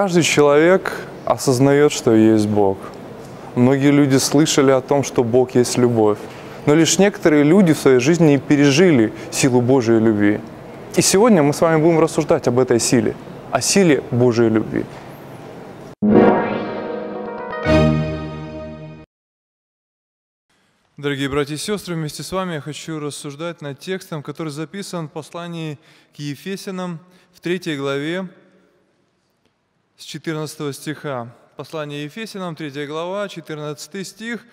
Каждый человек осознает, что есть Бог. Многие люди слышали о том, что Бог есть любовь. Но лишь некоторые люди в своей жизни не пережили силу Божьей любви. И сегодня мы с вами будем рассуждать об этой силе, о силе Божьей любви. Дорогие братья и сестры, вместе с вами я хочу рассуждать над текстом, который записан в послании к Ефесянам в третьей главе с 14 стиха. Послание Ефесянам, 3 глава, 14 стих.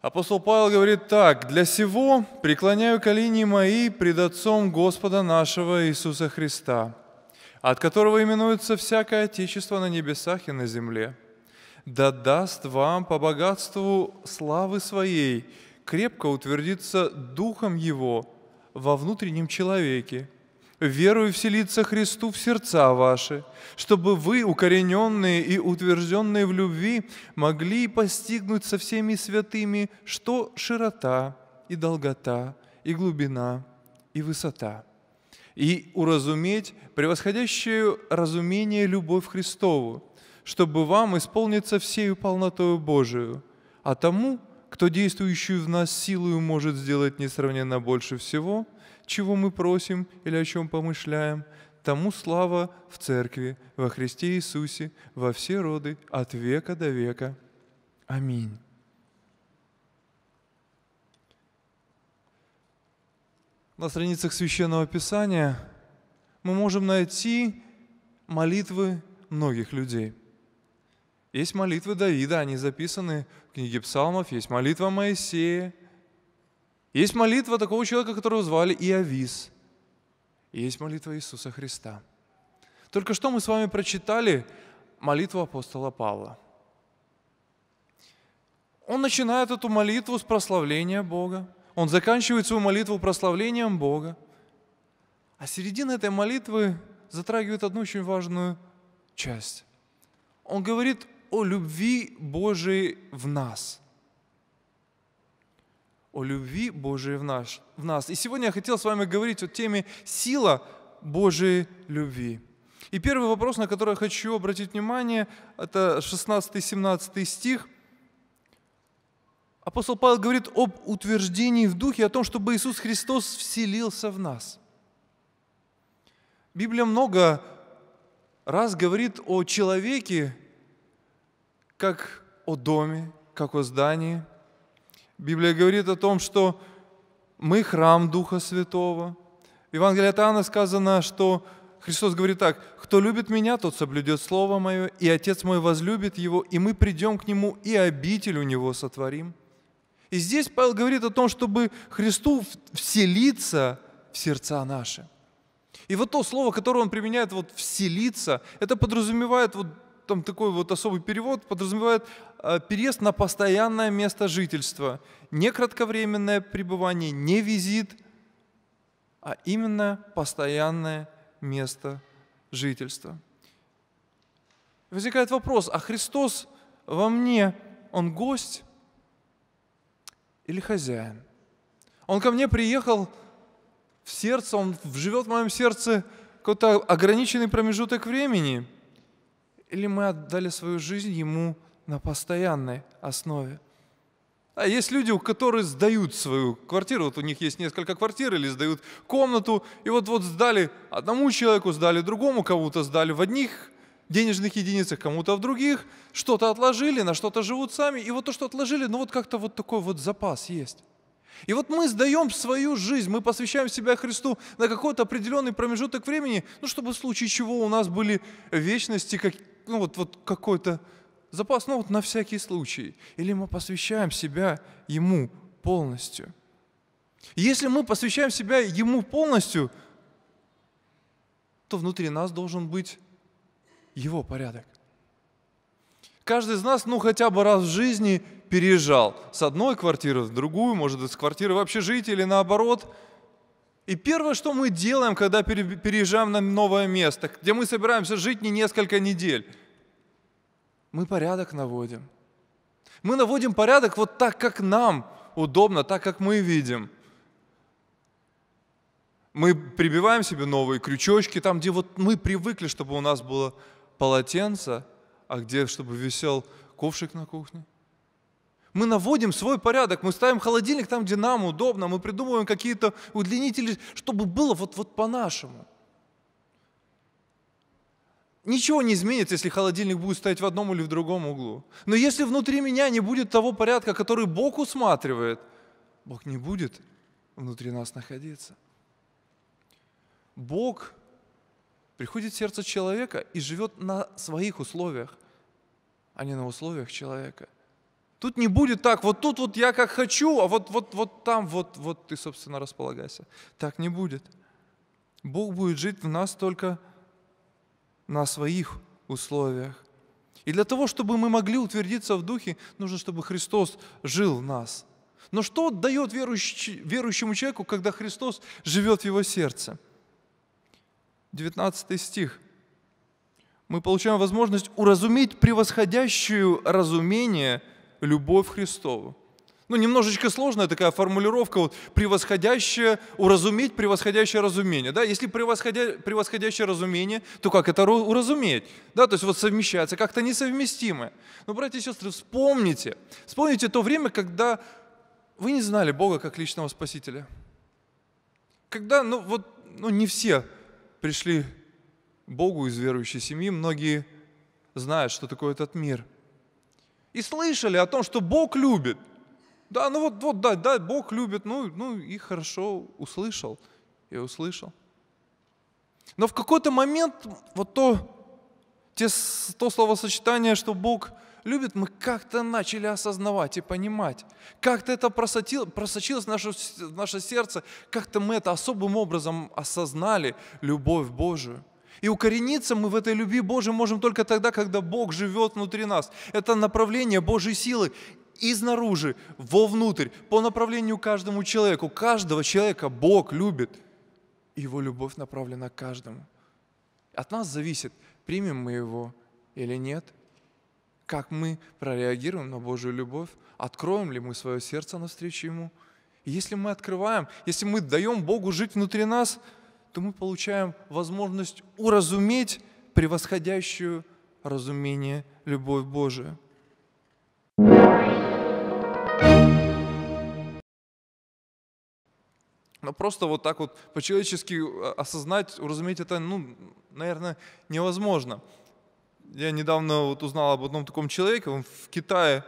Апостол Павел говорит так, «Для сего преклоняю колени мои пред Отцом Господа нашего Иисуса Христа, от которого именуется всякое Отечество на небесах и на земле, да даст вам по богатству славы своей крепко утвердиться Духом Его во внутреннем человеке, верую вселиться Христу в сердца ваши, чтобы вы, укорененные и утвержденные в любви, могли постигнуть со всеми святыми, что широта и долгота и глубина и высота, и уразуметь превосходящее разумение любовь Христову, чтобы вам исполниться всею полнотою Божию, а тому, кто действующую в нас силою может сделать несравненно больше всего – чего мы просим или о чем помышляем, тому слава в Церкви, во Христе Иисусе, во все роды, от века до века. Аминь. На страницах Священного Писания мы можем найти молитвы многих людей. Есть молитвы Давида, они записаны в книге псалмов, есть молитва Моисея – есть молитва такого человека, которого звали Иовис. И есть молитва Иисуса Христа. Только что мы с вами прочитали молитву апостола Павла. Он начинает эту молитву с прославления Бога. Он заканчивает свою молитву прославлением Бога. А середина этой молитвы затрагивает одну очень важную часть. Он говорит о любви Божией в нас – о любви Божией в, наш, в нас. И сегодня я хотел с вами говорить о теме «Сила Божией любви». И первый вопрос, на который я хочу обратить внимание, это 16-17 стих. Апостол Павел говорит об утверждении в Духе, о том, чтобы Иисус Христос вселился в нас. Библия много раз говорит о человеке, как о доме, как о здании – Библия говорит о том, что мы храм Духа Святого. В Евангелии от Иоанна сказано, что Христос говорит так, «Кто любит Меня, тот соблюдет Слово Мое, и Отец Мой возлюбит Его, и мы придем к Нему, и обитель у Него сотворим». И здесь Павел говорит о том, чтобы Христу вселиться в сердца наши. И вот то слово, которое он применяет, вот «вселиться», это подразумевает вот там такой вот особый перевод подразумевает Э, переезд на постоянное место жительства, не кратковременное пребывание, не визит, а именно постоянное место жительства. Возникает вопрос, а Христос во мне, Он гость или хозяин? Он ко мне приехал в сердце, Он живет в моем сердце какой-то ограниченный промежуток времени – или мы отдали свою жизнь Ему на постоянной основе. А есть люди, у которых сдают свою квартиру, вот у них есть несколько квартир или сдают комнату, и вот, вот сдали одному человеку, сдали другому, кому-то сдали в одних денежных единицах, кому-то в других, что-то отложили, на что-то живут сами, и вот то, что отложили, ну вот как-то вот такой вот запас есть. И вот мы сдаем свою жизнь, мы посвящаем себя Христу на какой-то определенный промежуток времени, ну чтобы в случае чего у нас были вечности, как, ну вот, вот какой-то запас, ну вот на всякий случай, или мы посвящаем себя Ему полностью. если мы посвящаем себя Ему полностью, то внутри нас должен быть Его порядок. Каждый из нас, ну, хотя бы раз в жизни переезжал с одной квартиры в другую, может быть, с квартиры в общежитие или наоборот. И первое, что мы делаем, когда переезжаем на новое место, где мы собираемся жить не несколько недель – мы порядок наводим. Мы наводим порядок вот так, как нам удобно, так, как мы видим. Мы прибиваем себе новые крючочки, там, где вот мы привыкли, чтобы у нас было полотенце, а где, чтобы висел ковшик на кухне. Мы наводим свой порядок, мы ставим холодильник там, где нам удобно, мы придумываем какие-то удлинители, чтобы было вот, вот по-нашему – Ничего не изменится, если холодильник будет стоять в одном или в другом углу. Но если внутри меня не будет того порядка, который Бог усматривает, Бог не будет внутри нас находиться. Бог приходит в сердце человека и живет на своих условиях, а не на условиях человека. Тут не будет так, вот тут вот я как хочу, а вот, вот, вот там вот, вот ты, собственно, располагайся. Так не будет. Бог будет жить в нас только на своих условиях. И для того, чтобы мы могли утвердиться в Духе, нужно, чтобы Христос жил в нас. Но что дает верующему человеку, когда Христос живет в его сердце? 19 стих. Мы получаем возможность уразуметь превосходящую разумение любовь Христову. Ну, немножечко сложная такая формулировка, вот, превосходящее, уразуметь превосходящее разумение. Да? Если превосходя, превосходящее разумение, то как это уразуметь? Да? То есть вот совмещается, как-то несовместимое. Но, ну, братья и сестры, вспомните, вспомните то время, когда вы не знали Бога как личного Спасителя. Когда, ну вот, ну не все пришли Богу из верующей семьи, многие знают, что такое этот мир. И слышали о том, что Бог любит – да, ну вот, вот да, да, Бог любит, ну, ну и хорошо, услышал, я услышал. Но в какой-то момент вот то, те, то словосочетание, что Бог любит, мы как-то начали осознавать и понимать. Как-то это просочилось в наше, в наше сердце, как-то мы это особым образом осознали, любовь Божию. И укорениться мы в этой любви Божьей можем только тогда, когда Бог живет внутри нас. Это направление Божьей силы изнаружи, вовнутрь, по направлению каждому человеку. Каждого человека Бог любит. И его любовь направлена к каждому. От нас зависит, примем мы его или нет, как мы прореагируем на Божью любовь, откроем ли мы свое сердце навстречу Ему. И если мы открываем, если мы даем Богу жить внутри нас, то мы получаем возможность уразуметь превосходящую разумение любовь Божию. Но а просто вот так вот по-человечески э, осознать, уразуметь это, ну, наверное, невозможно. Я недавно вот узнал об одном таком человеке, он в Китае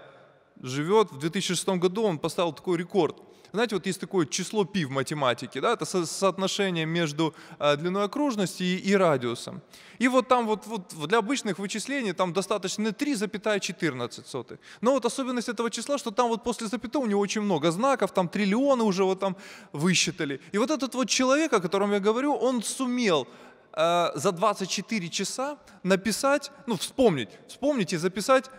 живет, в 2006 году он поставил такой рекорд – знаете, вот есть такое число π в математике, да, это со соотношение между э, длиной окружности и, и радиусом. И вот там вот, вот для обычных вычислений там достаточно 3,14. Но вот особенность этого числа, что там вот после запятой у него очень много знаков, там триллионы уже вот там высчитали. И вот этот вот человек, о котором я говорю, он сумел э, за 24 часа написать, ну вспомнить, вспомнить и записать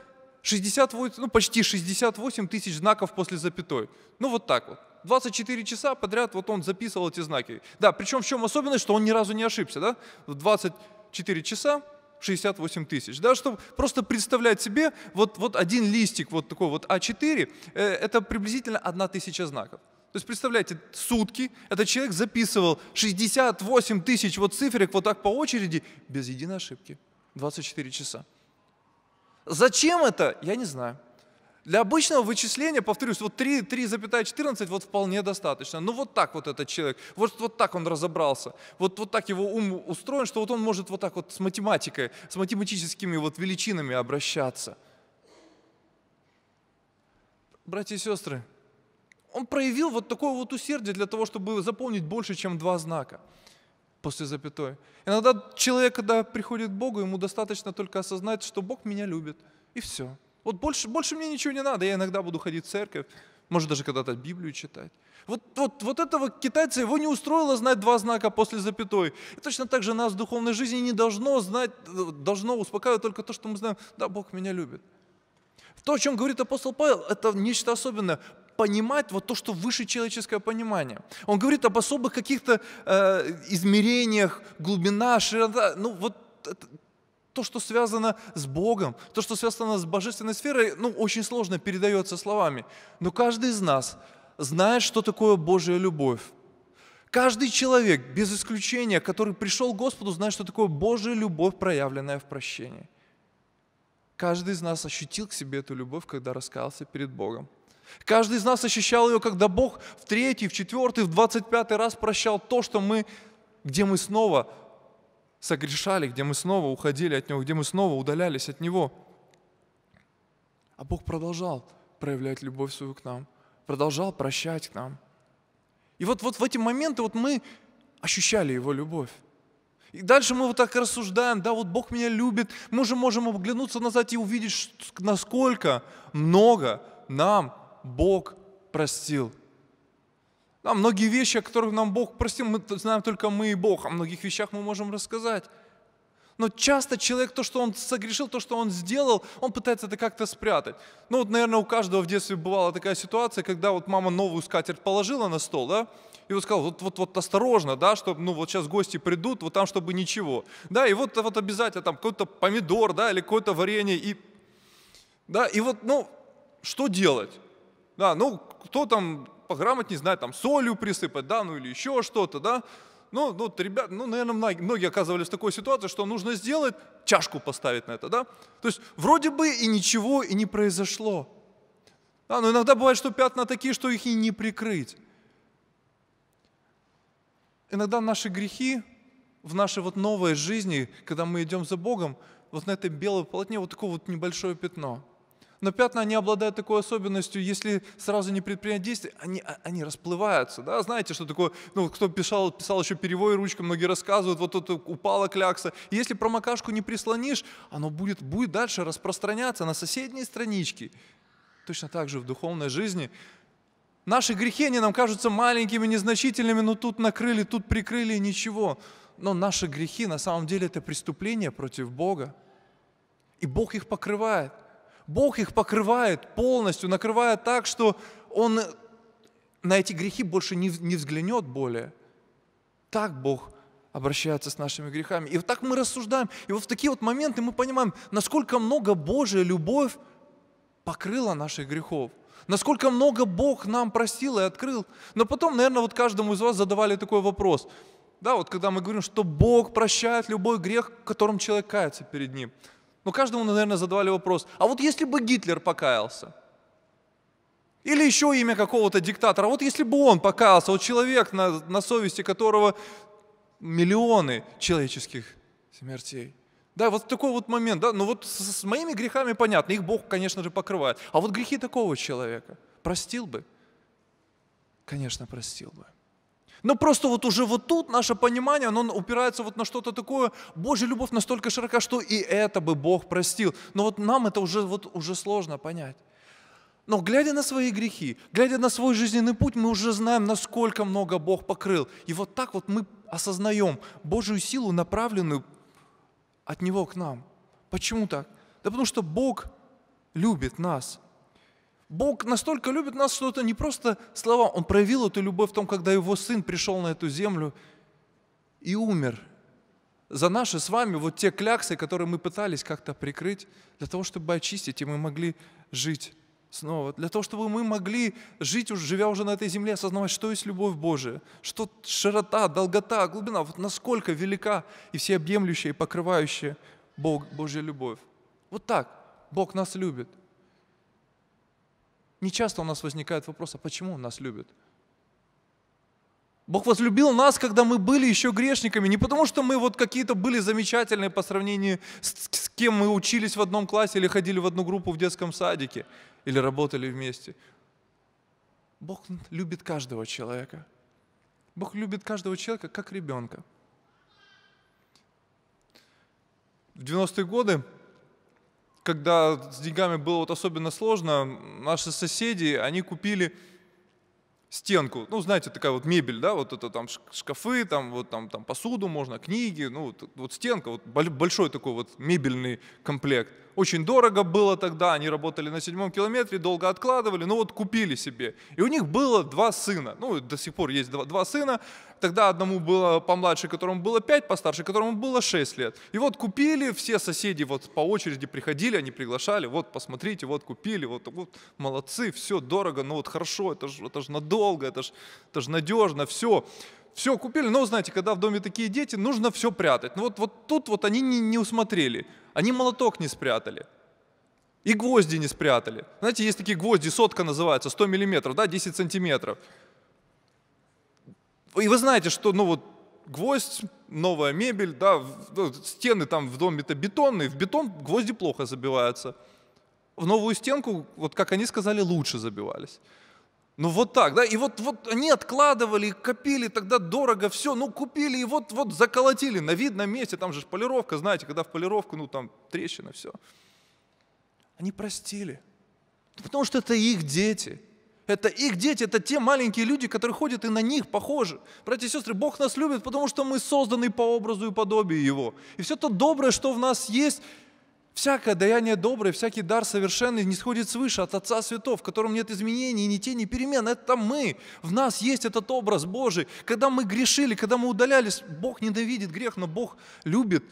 68, ну почти 68 тысяч знаков после запятой. Ну вот так вот. 24 часа подряд вот он записывал эти знаки. Да, причем в чем особенность, что он ни разу не ошибся, да? 24 часа 68 тысяч. Да, чтобы просто представлять себе, вот, вот один листик вот такой вот А4, э, это приблизительно 1 тысяча знаков. То есть, представляете, сутки этот человек записывал 68 тысяч вот цифрик вот так по очереди без единой ошибки. 24 часа. Зачем это? Я не знаю. Для обычного вычисления, повторюсь, вот запятая 3,14 вот вполне достаточно. Ну вот так вот этот человек, вот, вот так он разобрался, вот, вот так его ум устроен, что вот он может вот так вот с математикой, с математическими вот величинами обращаться. Братья и сестры, он проявил вот такое вот усердие для того, чтобы запомнить больше, чем два знака после запятой. Иногда человек, когда приходит к Богу, ему достаточно только осознать, что Бог меня любит, и все. Вот больше, больше мне ничего не надо, я иногда буду ходить в церковь, может даже когда-то Библию читать. Вот, вот, вот этого китайца, его не устроило знать два знака после запятой. И точно так же нас в духовной жизни не должно знать, должно успокаивать только то, что мы знаем, да, Бог меня любит. То, о чем говорит апостол Павел, это нечто особенное понимать вот то, что выше человеческое понимание. Он говорит об особых каких-то э, измерениях, глубина, широта, ну вот это, то, что связано с Богом, то, что связано с божественной сферой, ну очень сложно передается словами. Но каждый из нас знает, что такое Божья любовь. Каждый человек, без исключения, который пришел к Господу, знает, что такое Божья любовь, проявленная в прощении. Каждый из нас ощутил к себе эту любовь, когда раскаялся перед Богом. Каждый из нас ощущал ее, когда Бог в третий, в четвертый, в двадцать пятый раз прощал то, что мы, где мы снова согрешали, где мы снова уходили от Него, где мы снова удалялись от Него. А Бог продолжал проявлять любовь свою к нам, продолжал прощать к нам. И вот, вот в эти моменты вот мы ощущали Его любовь. И дальше мы вот так рассуждаем, да, вот Бог меня любит, мы же можем оглянуться назад и увидеть, насколько много нам Бог простил. Да, многие вещи, о которых нам Бог простил, мы знаем только мы и Бог, о многих вещах мы можем рассказать. Но часто человек, то, что он согрешил, то, что он сделал, он пытается это как-то спрятать. Ну вот, наверное, у каждого в детстве бывала такая ситуация, когда вот мама новую скатерть положила на стол, да, и вот сказала: вот, вот, вот осторожно, да, чтобы, ну вот сейчас гости придут, вот там, чтобы ничего. Да, и вот, вот обязательно там какой-то помидор, да, или какое-то варенье, и, да, и вот, ну, что делать? Да, ну, кто там пограмотнее знает, там солью присыпать, да, ну или еще что-то, да. Ну, ну вот, ребят, ну, наверное, многие, многие оказывались в такой ситуации, что нужно сделать, чашку поставить на это, да. То есть вроде бы и ничего и не произошло. Да, но иногда бывает, что пятна такие, что их и не прикрыть. Иногда наши грехи в нашей вот новой жизни, когда мы идем за Богом, вот на этой белой полотне вот такое вот небольшое пятно. Но пятна, они обладают такой особенностью, если сразу не предпринять действия, они, а, они расплываются. Да? Знаете, что такое, ну, кто писал, писал еще перевой ручкой, многие рассказывают, вот тут упала клякса. И если промокашку не прислонишь, оно будет, будет дальше распространяться на соседние странички. Точно так же в духовной жизни Наши грехи, они нам кажутся маленькими, незначительными, но тут накрыли, тут прикрыли, ничего. Но наши грехи на самом деле это преступление против Бога. И Бог их покрывает. Бог их покрывает полностью, накрывает так, что Он на эти грехи больше не, не взглянет более. Так Бог обращается с нашими грехами. И вот так мы рассуждаем. И вот в такие вот моменты мы понимаем, насколько много Божья любовь покрыла наших грехов. Насколько много Бог нам простил и открыл. Но потом, наверное, вот каждому из вас задавали такой вопрос. Да, вот когда мы говорим, что Бог прощает любой грех, которым человек кается перед ним. Но ну, каждому, наверное, задавали вопрос, а вот если бы Гитлер покаялся? Или еще имя какого-то диктатора, вот если бы он покаялся, вот человек, на, на совести которого миллионы человеческих смертей. Да, вот такой вот момент, да, ну вот с, с моими грехами понятно, их Бог, конечно же, покрывает. А вот грехи такого человека простил бы? Конечно, простил бы. Но просто вот уже вот тут наше понимание, оно упирается вот на что-то такое. Божья любовь настолько широка, что и это бы Бог простил. Но вот нам это уже, вот, уже сложно понять. Но глядя на свои грехи, глядя на свой жизненный путь, мы уже знаем, насколько много Бог покрыл. И вот так вот мы осознаем Божью силу, направленную от Него к нам. Почему так? Да потому что Бог любит нас – Бог настолько любит нас, что это не просто слова. Он проявил эту любовь в том, когда его сын пришел на эту землю и умер за наши с вами вот те кляксы, которые мы пытались как-то прикрыть, для того, чтобы очистить, и мы могли жить снова. Для того, чтобы мы могли жить, уже, живя уже на этой земле, осознавать, что есть любовь Божия, что широта, долгота, глубина, вот насколько велика и всеобъемлющая и покрывающая Бог, Божья любовь. Вот так Бог нас любит. Не часто у нас возникает вопрос, а почему Он нас любит? Бог возлюбил нас, когда мы были еще грешниками, не потому что мы вот какие-то были замечательные по сравнению с, с кем мы учились в одном классе или ходили в одну группу в детском садике, или работали вместе. Бог любит каждого человека. Бог любит каждого человека как ребенка. В 90-е годы когда с деньгами было вот особенно сложно, наши соседи, они купили стенку, ну, знаете, такая вот мебель, да, вот это там шкафы, там вот там, там посуду можно, книги, ну, вот, вот стенка, вот большой такой вот мебельный комплект очень дорого было тогда, они работали на седьмом километре, долго откладывали, но ну вот купили себе. И у них было два сына, ну до сих пор есть два, два сына, тогда одному было помладше, которому было пять, постарше, которому было шесть лет. И вот купили, все соседи вот по очереди приходили, они приглашали, вот посмотрите, вот купили, вот, вот молодцы, все дорого, но ну вот хорошо, это же это ж надолго, это же это ж надежно, все все купили, но знаете, когда в доме такие дети, нужно все прятать. Ну вот, вот тут вот они не, не усмотрели, они молоток не спрятали. И гвозди не спрятали. Знаете, есть такие гвозди, сотка называется, 100 миллиметров, да, 10 сантиметров. И вы знаете, что, ну вот, гвоздь, новая мебель, да, ну, стены там в доме-то бетонные, в бетон гвозди плохо забиваются. В новую стенку, вот как они сказали, лучше забивались. Ну вот так, да? И вот, вот они откладывали, копили, тогда дорого все, ну купили и вот, вот заколотили на видном месте, там же полировка, знаете, когда в полировку, ну там трещина, все. Они простили, потому что это их дети. Это их дети, это те маленькие люди, которые ходят и на них похожи. Братья и сестры, Бог нас любит, потому что мы созданы по образу и подобию Его. И все то доброе, что в нас есть, Всякое даяние доброе, всякий дар совершенный не сходит свыше от Отца Святов, в котором нет изменений, ни тени, ни перемен. Это мы. В нас есть этот образ Божий. Когда мы грешили, когда мы удалялись, Бог ненавидит грех, но Бог любит.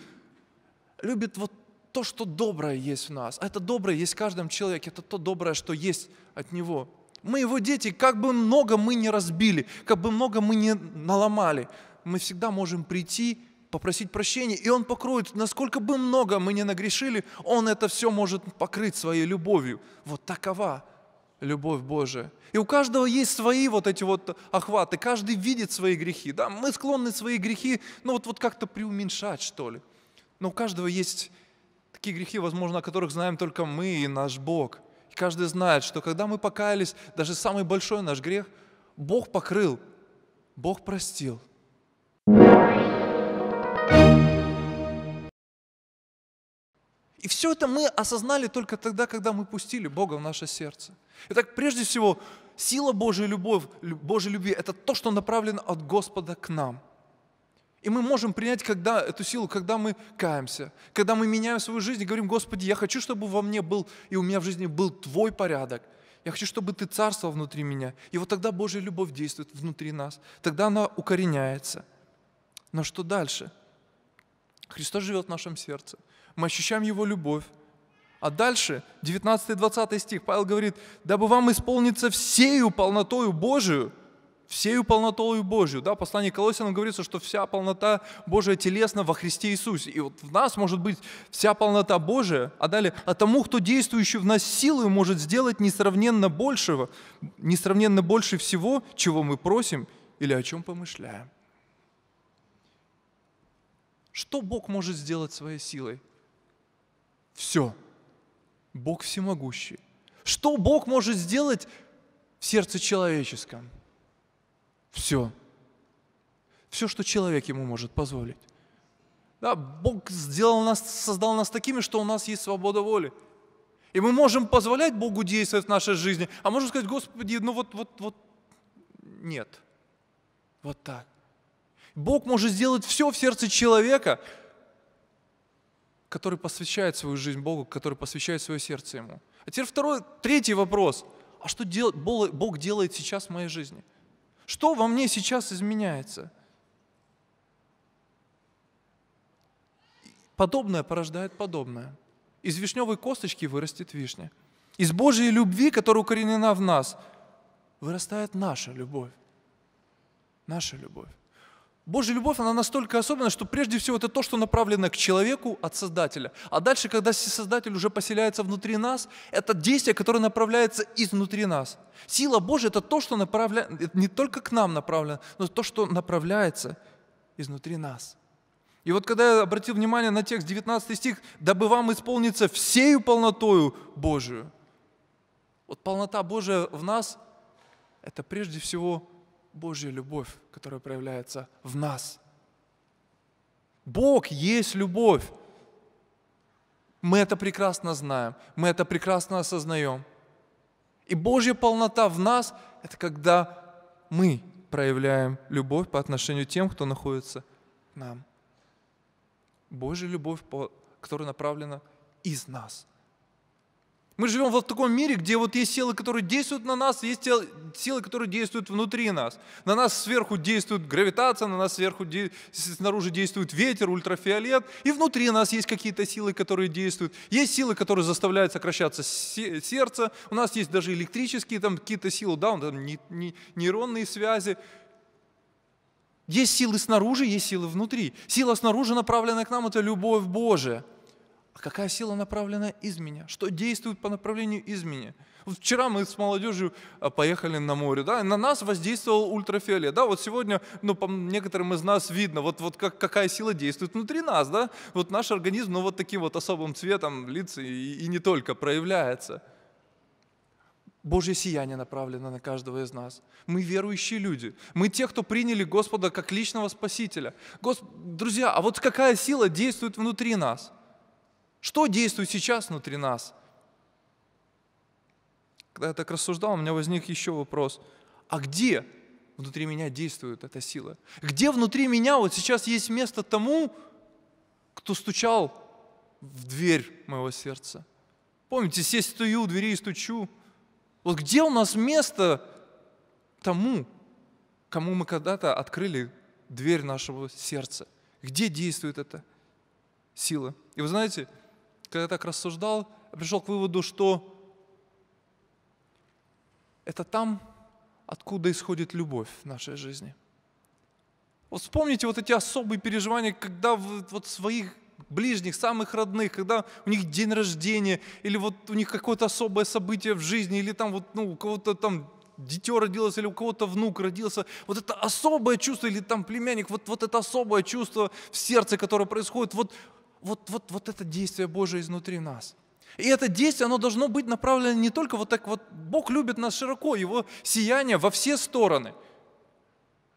Любит вот то, что доброе есть в нас. А это доброе есть в каждом человеке. Это то доброе, что есть от Него. Мы Его дети, как бы много мы не разбили, как бы много мы не наломали, мы всегда можем прийти попросить прощения, и Он покроет. Насколько бы много мы не нагрешили, Он это все может покрыть своей любовью. Вот такова любовь Божия. И у каждого есть свои вот эти вот охваты, каждый видит свои грехи. Да? Мы склонны свои грехи, ну вот, вот как-то преуменьшать, что ли. Но у каждого есть такие грехи, возможно, о которых знаем только мы и наш Бог. И каждый знает, что когда мы покаялись, даже самый большой наш грех, Бог покрыл, Бог простил. И все это мы осознали только тогда, когда мы пустили Бога в наше сердце. Итак, прежде всего, сила Божьей, любовь, Божьей любви – это то, что направлено от Господа к нам. И мы можем принять когда, эту силу, когда мы каемся, когда мы меняем свою жизнь и говорим, Господи, я хочу, чтобы во мне был и у меня в жизни был Твой порядок. Я хочу, чтобы Ты царствовал внутри меня. И вот тогда Божья любовь действует внутри нас. Тогда она укореняется. Но что дальше? Христос живет в нашем сердце – мы ощущаем Его любовь. А дальше, 19-20 стих, Павел говорит, «Дабы вам исполниться всею полнотою Божию». Всею полнотою Божию, Да, Послание послании Колоссянам говорится, что вся полнота Божия телесна во Христе Иисусе. И вот в нас может быть вся полнота Божия, а далее, а тому, кто действующий в нас силой, может сделать несравненно большего, несравненно больше всего, чего мы просим или о чем помышляем. Что Бог может сделать своей силой? Все. Бог всемогущий. Что Бог может сделать в сердце человеческом? Все. Все, что человек ему может позволить. Да, Бог сделал нас, создал нас такими, что у нас есть свобода воли. И мы можем позволять Богу действовать в нашей жизни, а можем сказать, Господи, ну вот, вот, вот, нет. Вот так. Бог может сделать все в сердце человека, который посвящает свою жизнь Богу, который посвящает свое сердце Ему. А теперь второй, третий вопрос. А что дел, Бог делает сейчас в моей жизни? Что во мне сейчас изменяется? Подобное порождает подобное. Из вишневой косточки вырастет вишня. Из Божьей любви, которая укоренена в нас, вырастает наша любовь. Наша любовь. Божья любовь, она настолько особенная, что прежде всего это то, что направлено к человеку от Создателя. А дальше, когда Создатель уже поселяется внутри нас, это действие, которое направляется изнутри нас. Сила Божья – это то, что направляется, не только к нам направлено, но то, что направляется изнутри нас. И вот когда я обратил внимание на текст 19 стих, «Дабы вам исполниться всею полнотою Божию». Вот полнота Божия в нас – это прежде всего Божья любовь, которая проявляется в нас. Бог есть любовь. Мы это прекрасно знаем, мы это прекрасно осознаем. И Божья полнота в нас – это когда мы проявляем любовь по отношению к тем, кто находится к нам. Божья любовь, которая направлена из нас. Мы живем в таком мире, где вот есть силы, которые действуют на нас, есть силы, которые действуют внутри нас. На нас сверху действует гравитация, на нас сверху де... снаружи действует ветер, ультрафиолет, и внутри нас есть какие-то силы, которые действуют. Есть силы, которые заставляют сокращаться сердце, у нас есть даже электрические там какие-то силы, да, там нейронные связи. Есть силы снаружи, есть силы внутри. Сила снаружи, направленная к нам, это любовь Божия – а какая сила направлена из меня, что действует по направлению из меня. Вот вчера мы с молодежью а, поехали на море, да, на нас воздействовал ультрафиолет, да, вот сегодня, ну, по некоторым из нас видно, вот, вот как, какая сила действует внутри нас, да, вот наш организм, ну, вот таким вот особым цветом лица и, и не только проявляется. Божье сияние направлено на каждого из нас. Мы верующие люди. Мы те, кто приняли Господа как личного Спасителя. Гос... Друзья, а вот какая сила действует внутри нас – что действует сейчас внутри нас? Когда я так рассуждал, у меня возник еще вопрос. А где внутри меня действует эта сила? Где внутри меня вот сейчас есть место тому, кто стучал в дверь моего сердца? Помните, сесть стою у двери и стучу. Вот где у нас место тому, кому мы когда-то открыли дверь нашего сердца? Где действует эта сила? И вы знаете, когда я так рассуждал, я пришел к выводу, что это там, откуда исходит любовь в нашей жизни. Вот вспомните вот эти особые переживания, когда вот своих ближних, самых родных, когда у них день рождения, или вот у них какое-то особое событие в жизни, или там вот ну, у кого-то там дитё родилось, или у кого-то внук родился. Вот это особое чувство, или там племянник, вот, вот это особое чувство в сердце, которое происходит. Вот вот, вот, вот это действие Божие изнутри нас. И это действие, оно должно быть направлено не только вот так вот, Бог любит нас широко, Его сияние во все стороны.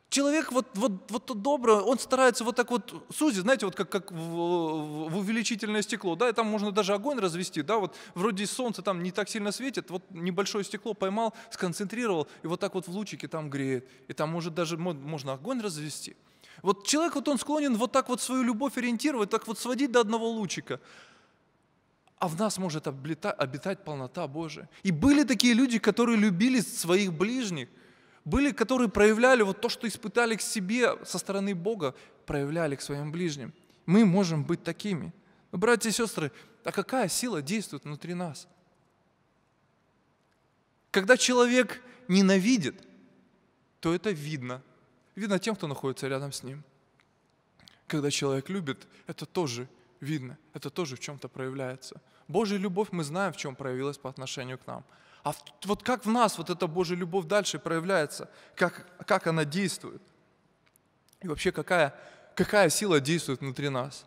Человек вот, вот, вот добрый, он старается вот так вот сузить, знаете, вот как, как в, в увеличительное стекло, да, и там можно даже огонь развести, да, вот вроде солнце там не так сильно светит, вот небольшое стекло поймал, сконцентрировал, и вот так вот в лучике там греет, и там может даже можно огонь развести – вот человек, вот он склонен вот так вот свою любовь ориентировать, так вот сводить до одного лучика. А в нас может обитать полнота Божия. И были такие люди, которые любили своих ближних, были, которые проявляли вот то, что испытали к себе со стороны Бога, проявляли к своим ближним. Мы можем быть такими. Но, братья и сестры, а какая сила действует внутри нас? Когда человек ненавидит, то это видно – Видно тем, кто находится рядом с ним. Когда человек любит, это тоже видно, это тоже в чем-то проявляется. Божья любовь мы знаем, в чем проявилась по отношению к нам. А вот как в нас вот эта Божья любовь дальше проявляется, как, как она действует? И вообще какая, какая сила действует внутри нас?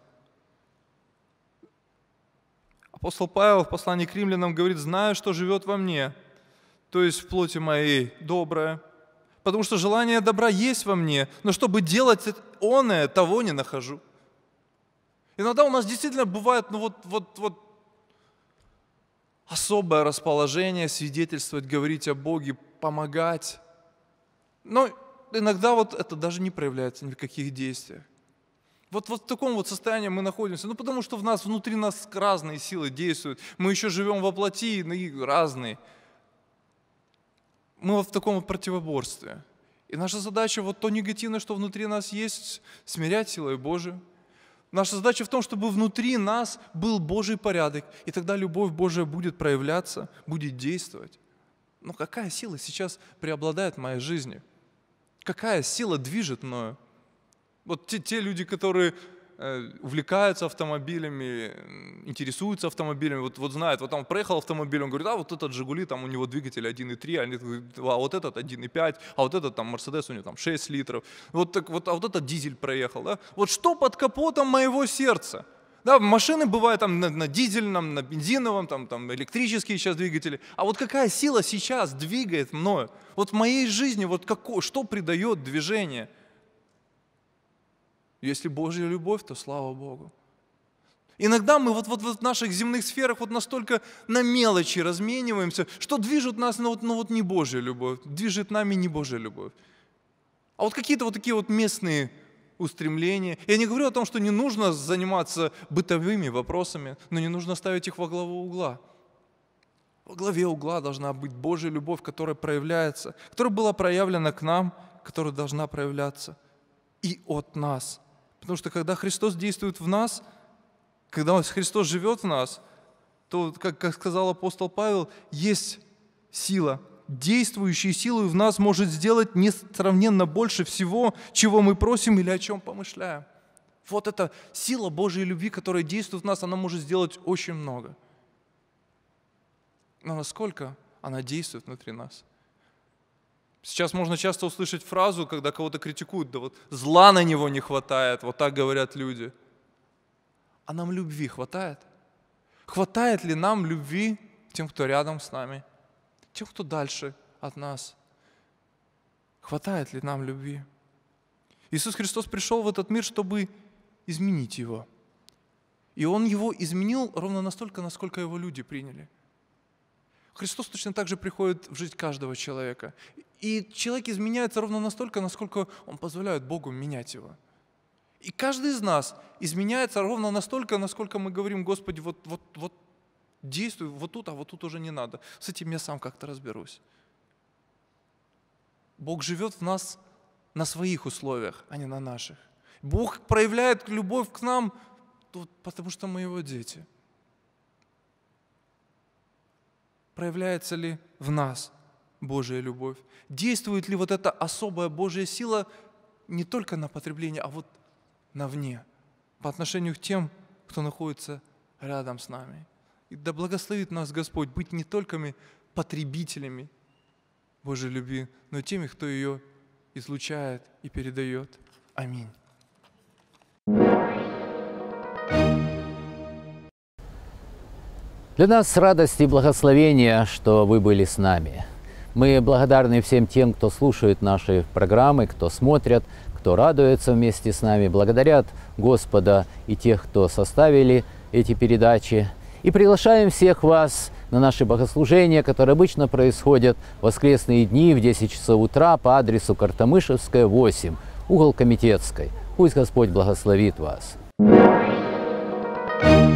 Апостол Павел в послании к римлянам говорит, «Знаю, что живет во мне, то есть в плоти моей доброе, потому что желание добра есть во мне, но чтобы делать оное, того не нахожу. Иногда у нас действительно бывает, ну вот, вот, вот особое расположение свидетельствовать, говорить о Боге, помогать. Но иногда вот это даже не проявляется ни в каких действиях. Вот, вот в таком вот состоянии мы находимся. Ну, потому что в нас, внутри нас разные силы действуют. Мы еще живем во плоти, ну, и разные мы вот в таком вот противоборстве. И наша задача вот то негативное, что внутри нас есть, смирять силой Божию. Наша задача в том, чтобы внутри нас был Божий порядок, и тогда любовь Божия будет проявляться, будет действовать. Но какая сила сейчас преобладает в моей жизни? Какая сила движет мною? Вот те, те люди, которые Э, увлекаются автомобилями, интересуются автомобилями, вот, вот знают, вот там проехал автомобиль, он говорит, а вот этот Жигули, там у него двигатель 1,3, а, они, а вот этот 1,5, а вот этот там Мерседес у него там 6 литров, вот, так, вот, а вот этот дизель проехал, да? вот что под капотом моего сердца? Да, машины бывают там на, на дизельном, на бензиновом, там, там электрические сейчас двигатели. А вот какая сила сейчас двигает мною? Вот в моей жизни вот какое, что придает движение? Если Божья любовь, то слава Богу. Иногда мы вот, вот, вот в наших земных сферах вот настолько на мелочи размениваемся, что движет нас, ну вот, ну вот не Божья любовь, движет нами не Божья любовь. А вот какие-то вот такие вот местные устремления. Я не говорю о том, что не нужно заниматься бытовыми вопросами, но не нужно ставить их во главу угла. Во главе угла должна быть Божья любовь, которая проявляется, которая была проявлена к нам, которая должна проявляться и от нас – Потому что когда Христос действует в нас, когда Христос живет в нас, то, как, сказал апостол Павел, есть сила, действующей силой в нас может сделать несравненно больше всего, чего мы просим или о чем помышляем. Вот эта сила Божьей любви, которая действует в нас, она может сделать очень много. Но насколько она действует внутри нас – Сейчас можно часто услышать фразу, когда кого-то критикуют, да вот зла на него не хватает, вот так говорят люди. А нам любви хватает? Хватает ли нам любви тем, кто рядом с нами, тем, кто дальше от нас? Хватает ли нам любви? Иисус Христос пришел в этот мир, чтобы изменить его. И Он его изменил ровно настолько, насколько его люди приняли. Христос точно так же приходит в жизнь каждого человека. И человек изменяется ровно настолько, насколько он позволяет Богу менять его. И каждый из нас изменяется ровно настолько, насколько мы говорим, Господи, вот, вот, вот действуй вот тут, а вот тут уже не надо. С этим я сам как-то разберусь. Бог живет в нас на своих условиях, а не на наших. Бог проявляет любовь к нам, потому что мы его дети. Проявляется ли в нас Божия любовь? Действует ли вот эта особая Божья сила не только на потребление, а вот на вне, по отношению к тем, кто находится рядом с нами? И да благословит нас Господь быть не только потребителями Божьей любви, но и теми, кто ее излучает и передает. Аминь. Для нас радость и благословение, что вы были с нами – мы благодарны всем тем, кто слушает наши программы, кто смотрят, кто радуется вместе с нами, благодарят Господа и тех, кто составили эти передачи. И приглашаем всех вас на наши богослужения, которые обычно происходят в воскресные дни в 10 часов утра по адресу Картамышевская, 8, угол Комитетской. Пусть Господь благословит вас. thank you